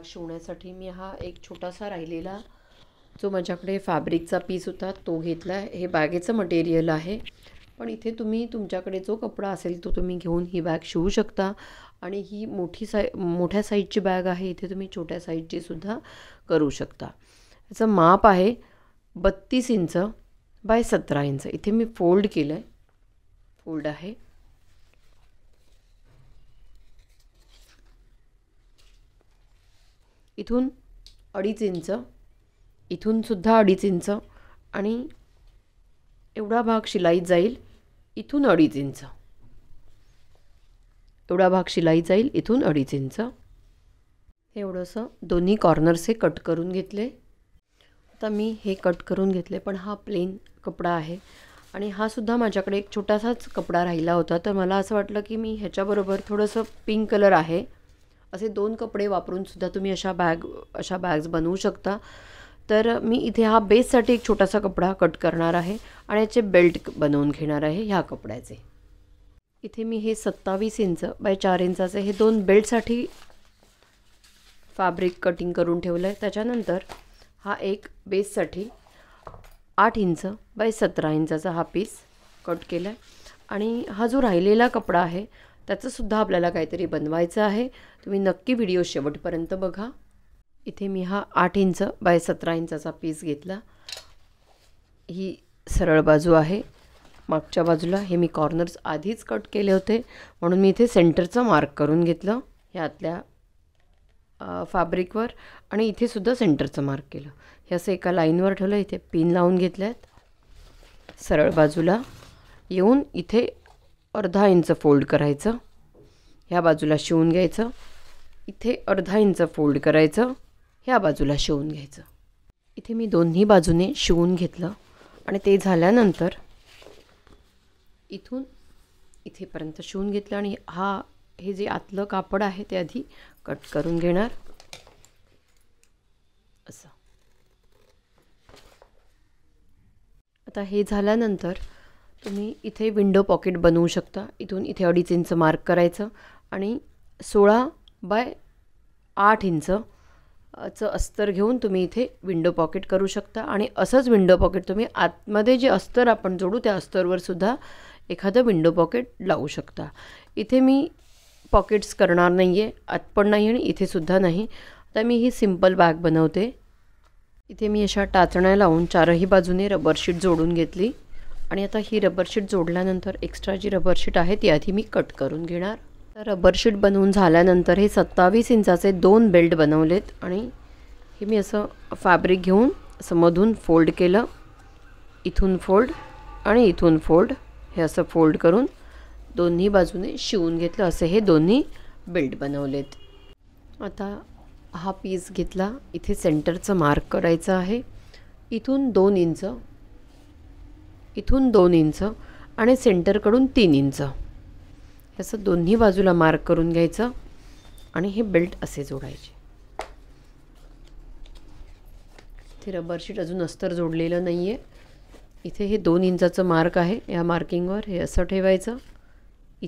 bag शिवण्यासाठी मी हा एक छोटासा राहिलेला जो माझ्याकडे फॅब्रिकचा पीस होता तो घेतला आहे हे बॅगेचं मटेरियल आहे पण इथे तुम्ही तुमच्याकडे जो कपडा असेल तो तुम्ही घेऊन ही बॅग शिवू शकता आणि ही मोठी साय मोठ्या साईजची बॅग आहे इथे तुम्ही छोट्या साईजची सुद्धा करू शकता याचं माप आहे बत्तीस इंच बाय सतरा इंच इथे मी फोल्ड केलं आहे फोल्ड आहे इथून अडीच इंच इथूनसुद्धा अडीच इंच आणि एवढा भाग शिलाईत जाईल इथून अडीच इंच एवढा भाग शिलाईत जाईल इथून अडीच इंच हे एवढंसं दोन्ही कॉर्नर्स हे कट करून घेतले आता मी हे कट करून घेतले पण हा प्लेन कपडा आहे आणि हा सुद्धा माझ्याकडे एक छोटासाच कपडा राहिला होता तर मला असं वाटलं की मी ह्याच्याबरोबर थोडंसं पिंक कलर आहे असे दोन कपडे वापरून सुद्धा तुम्ही अशा बॅग अशा बॅग्स बनवू शकता तर मी इथे हा बेससाठी एक छोटासा कपडा कट करणार आहे आणि याचे बेल्ट बनवून घेणार आहे ह्या कपड्याचे इथे मी हे सत्तावीस इंच बाय चार इंचाचे हे दोन बेल्टसाठी फॅब्रिक कटिंग करून ठेवलं आहे त्याच्यानंतर हा एक बेससाठी आठ इंच बाय सतरा इंचाचा हा पीस कट केला आहे आणि हा जो राहिलेला कपडा आहे त्याचंसुद्धा आपल्याला काहीतरी बनवायचं आहे तुम्ही नक्की व्हिडिओ शेवटपर्यंत बघा इथे मी हा आठ इंच बाय सतरा इंचाचा पीस घेतला ही सरळ बाजू आहे मागच्या बाजूला हे मी कॉर्नर्स आधीच कट केले होते म्हणून मी इथे सेंटरचं मार्क करून घेतलं ह्यातल्या फॅब्रिकवर आणि इथेसुद्धा सेंटरचं मार्क केलं हे असं एका लाईनवर ठेवलं इथे पिन लावून घेतल्यात सरळ बाजूला येऊन इथे अर्धा इंच फोल्ड करायचं ह्या बाजूला शिवून घ्यायचं इथे अर्धा इंच फोल्ड करायचं ह्या बाजूला शिवून घ्यायचं इथे मी दोन्ही बाजूने शिवून घेतलं आणि ते झाल्यानंतर इथून इथेपर्यंत शिवून घेतलं आणि हा हे जे आतलं कापड आहे ते आधी कट करून घेणार असं आता हे झाल्यानंतर तुम्ही इथे विंडो पॉकेट बनवू शकता इथून इथे अडीच इंच मार्क करायचं आणि सोळा बाय आठ इंच चं अस्तर घेऊन तुम्ही इथे विंडो पॉकेट करू शकता आणि असंच विंडो पॉकेट तुम्ही आतमध्ये जे अस्तर आपण जोडू त्या अस्तरवर सुद्धा एखादं विंडो पॉकेट लावू शकता इथे मी पॉकेट्स करणार नाही आहे आत पण नाही आणि इथेसुद्धा नाही आता मी ही सिम्पल बॅग बनवते इथे मी अशा टाचण्या लावून चारही बाजूने रबर शीट जोडून घेतली आणि आता ही रबरशीट जोडल्यानंतर एक्स्ट्रा जी रबरशीट आहे ती आधी मी कट करून घेणार तर रबरशीट बनवून झाल्यानंतर हे सत्तावीस इंचाचे दोन बेल्ट बनवलेत आणि हे मी असं फॅब्रिक घेऊन असं मधून फोल्ड केलं इथून फोल्ड आणि इथून फोल्ड हे असं फोल्ड करून दोन्ही बाजूने शिवून घेतलं असे हे दोन्ही बेल्ट बनवलेत आता हा पीस घेतला इथे सेंटरचं मार्क करायचं आहे इथून दोन इंच इथून दोन इंच आणि सेंटरकडून तीन इंच असं दोन्ही बाजूला मार्क करून घ्यायचं आणि हे बेल्ट असे जोडायचे इथे रबरशीट शीट अजून अस्तर जोडलेलं नाही आहे इथे हे दोन इंचाचं मार्क आहे या मार्किंगवर हे असं ठेवायचं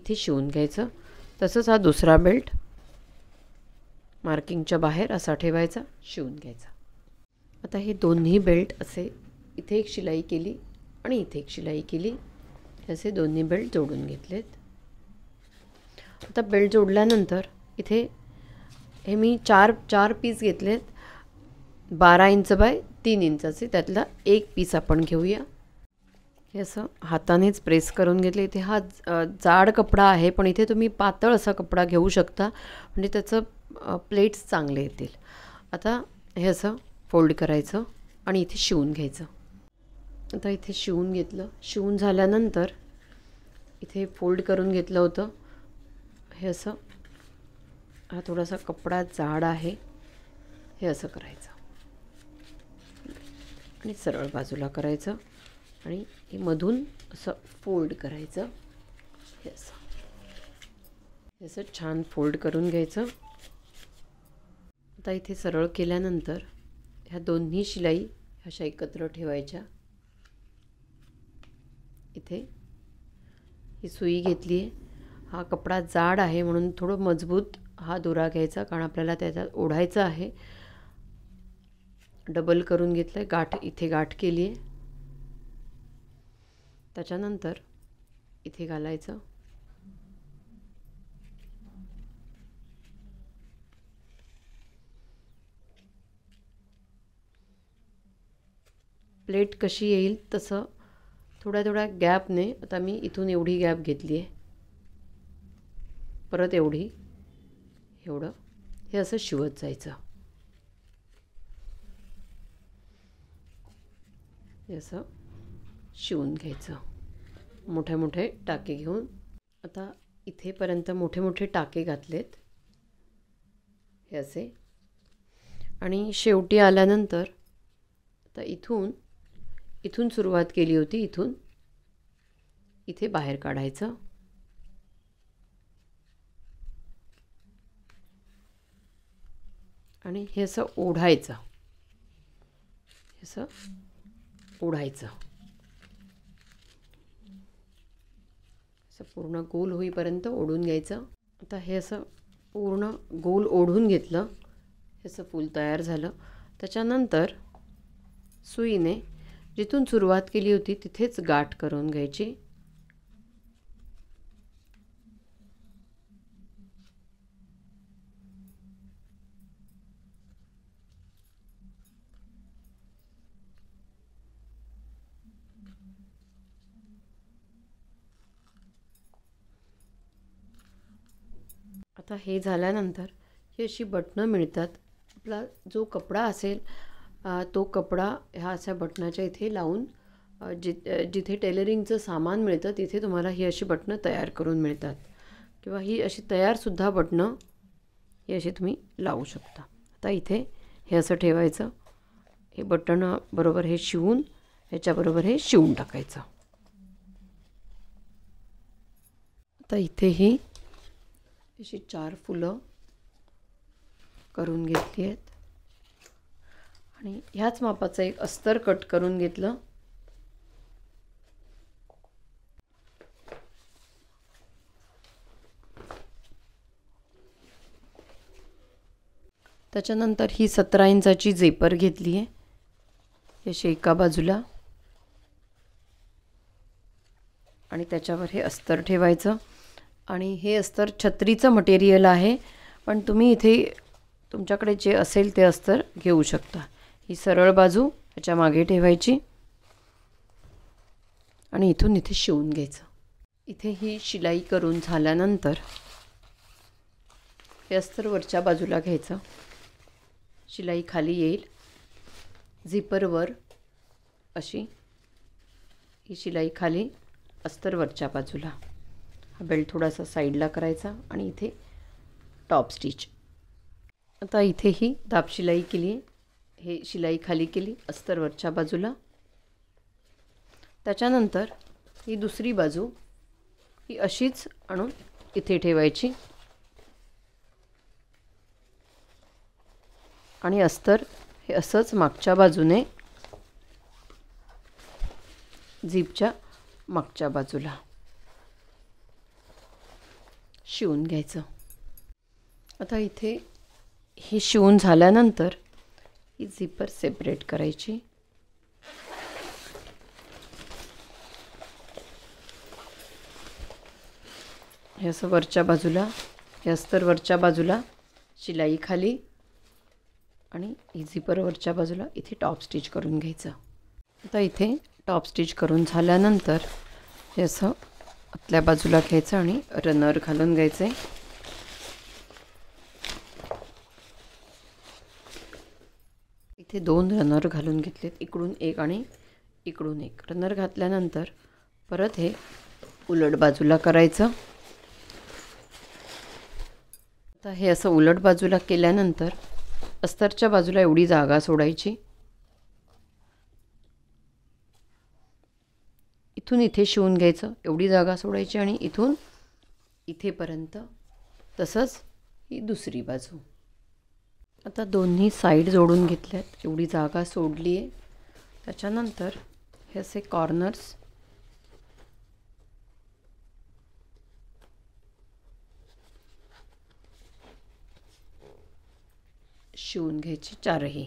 इथे शिवून घ्यायचं तसंच हा दुसरा बेल्ट मार्किंगच्या बाहेर असा ठेवायचा शिवून घ्यायचा आता हे दोन्ही बेल्ट असे इथे एक शिलाई केली आणि इथे एक शिलाई केली असे दोन्ही बेल्ट जोडून घेतलेत आता बेल्ट जोडल्यानंतर इथे हे मी चार चार पीस घेतलेत बारा इंच बाय तीन इंचाचे त्यातला एक पीस आपण घेऊया हे असं हातानेच प्रेस करून घेतले इथे हा जाड कपडा आहे पण इथे तुम्ही पातळ असा कपडा घेऊ शकता म्हणजे त्याचं प्लेट्स चांगले येतील आता हे असं फोल्ड करायचं आणि इथे शिवून घ्यायचं आता इथे शिवून घेतलं शिवून झाल्यानंतर इथे फोल्ड करून घेतलं होतं हे असं हा थोडासा कपडा जाड आहे हे असं करायचं आणि सरळ बाजूला करायचं आणि हे मधून असं फोल्ड करायचं हे असं हे असं छान फोल्ड करून घ्यायचं आता इथे सरळ केल्यानंतर ह्या दोन्ही शिलाई अशा एकत्र ठेवायच्या इथे ही सुई घेतली आहे हा कपडा जाड आहे म्हणून थोडं मजबूत हा दोरा घ्यायचा कारण आपल्याला त्याच्यात ओढायचं आहे डबल करून घेतलं आहे गाठ इथे गाठ केली आहे त्याच्यानंतर इथे घालायचं प्लेट कशी येईल तसं थोड्या थोड्या गॅपने आता मी इथून एवढी गॅप घेतली आहे परत एवढी एवढं हे असं शिवत जायचं हे असं शिवून घ्यायचं मोठे मोठे टाके घेऊन आता इथेपर्यंत मोठे मोठे टाके घातलेत हे असे आणि शेवटी आल्यानंतर आता इथून इथून सुरुवात केली होती इथून इथे बाहेर काढायचं आणि हे असं ओढायचं हे असं ओढायचं असं पूर्ण गोल होईपर्यंत ओढून घ्यायचं आता हे असं पूर्ण गोल ओढून घेतलं हे असं फूल तयार झालं त्याच्यानंतर सुईने जिथून सुरुवात केली होती तिथेच गाठ करून घ्यायची आता हे झाल्यानंतर ही अशी बटणं मिळतात आपला जो कपडा असेल तो कपडा ह्या अशा बटनाच्या इथे लावून जि जिथे टेलरिंगचं सामान मिळतं तिथे तुम्हाला ही अशी बटणं तयार करून मिळतात किंवा ही अशी तयारसुद्धा बटणं ही अशी तुम्ही लावू शकता आता इथे हे असं ठेवायचं हे बटणं बरोबर हे शिवून ह्याच्याबरोबर हे शिवून टाकायचं आता इथे ही अशी चार फुलं करून घेतली आहेत आणि ह्याच मापाचं एक अस्तर कट करून घेतलं त्याच्यानंतर ही सतरा इंचाची जेपर घेतली आहे अशी एका बाजूला आणि त्याच्यावर हे अस्तर ठेवायचं आणि हे अस्तर छत्रीचं मटेरियल आहे पण तुम्ही इथे तुमच्याकडे जे असेल ते अस्तर घेऊ शकता ही सरळ बाजू ह्याच्या मागे ठेवायची आणि इथून इथे शिवून घ्यायचं इथे ही शिलाई करून झाल्यानंतर हे अस्तर वरच्या बाजूला घ्यायचं शिलाई खाली येईल झिपरवर अशी ही शिलाई खाली अस्तर वरच्या बाजूला हा बेल्ट थोडासा साईडला करायचा आणि इथे टॉप स्टिच आता इथे ही दाब शिलाई केली हे शिलाई खाली केली अस्तर अस्तरवरच्या बाजूला त्याच्यानंतर ही दुसरी बाजू ही अशीच आणून इथे ठेवायची आणि अस्तर हे असंच मागच्या बाजूने जीपच्या मागच्या बाजूला शिवून घ्यायचं आता इथे हे शिवून झाल्यानंतर ही झिपर सेपरेट करायची हे असं वरच्या बाजूला हे अस्तर वरच्या बाजूला शिलाई खाली आणि इझिपर वरच्या बाजूला इथे टॉप स्टिच करून घ्यायचं आता इथे टॉप स्टिच करून झाल्यानंतर हे असं आतल्या बाजूला घ्यायचं आणि रनर घालून घ्यायचं ते दोन रनर घालून घेतलेत इकडून एक आणि इकडून एक रनर घातल्यानंतर परत हे उलट बाजूला करायचं आता हे असं उलट बाजूला केल्यानंतर अस्तरच्या बाजूला एवढी जागा सोडायची इथून इथे शिवून घ्यायचं एवढी जागा सोडायची आणि इथून इथेपर्यंत तसंच ही दुसरी बाजू आता दोन्ही साईड जोडून घेतल्यात एवढी जागा सोडली आहे त्याच्यानंतर हे असे कॉर्नर्स शिवून घ्यायचे चारही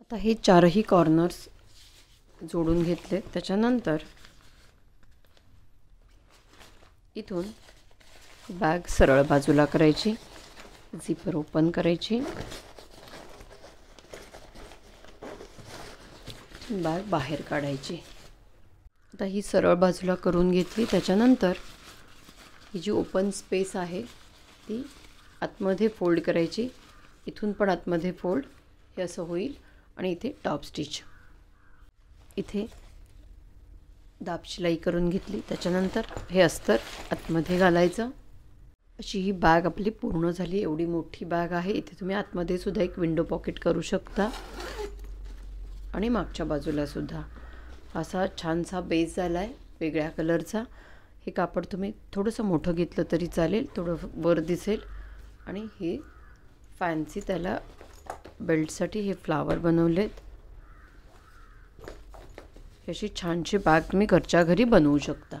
आता हे चारही कॉर्नर्स जोडून घेतले त्याच्यानंतर इथून बॅग सरळ बाजूला करायची झिपर ओपन करायची बॅग बाहेर काढायची आता ही सरळ बाजूला करून घेतली त्याच्यानंतर ही जी ओपन स्पेस आहे ती आतमध्ये फोल्ड करायची इथून पण आतमध्ये फोल्ड हे असं होईल आणि इथे टॉप स्टिच इथे दाब शिलाई करून घेतली त्याच्यानंतर हे अस्तर आतमध्ये घालायचं अशी ही बॅग आपली पूर्ण झाली एवढी मोठी बॅग आहे इथे तुम्ही आतमध्ये सुद्धा एक विंडो पॉकेट करू शकता आणि मागच्या बाजूलासुद्धा असा छानसा बेस झाला आहे वेगळ्या कलरचा हे कापड तुम्ही थोडंसं मोठं घेतलं तरी चालेल थोडं वर दिसेल आणि हे फॅन्सी त्याला बेल्टसाठी हे फ्लावर बनवलेत अशी छानशी बॅग तुम्ही घरच्या घरी बनवू शकता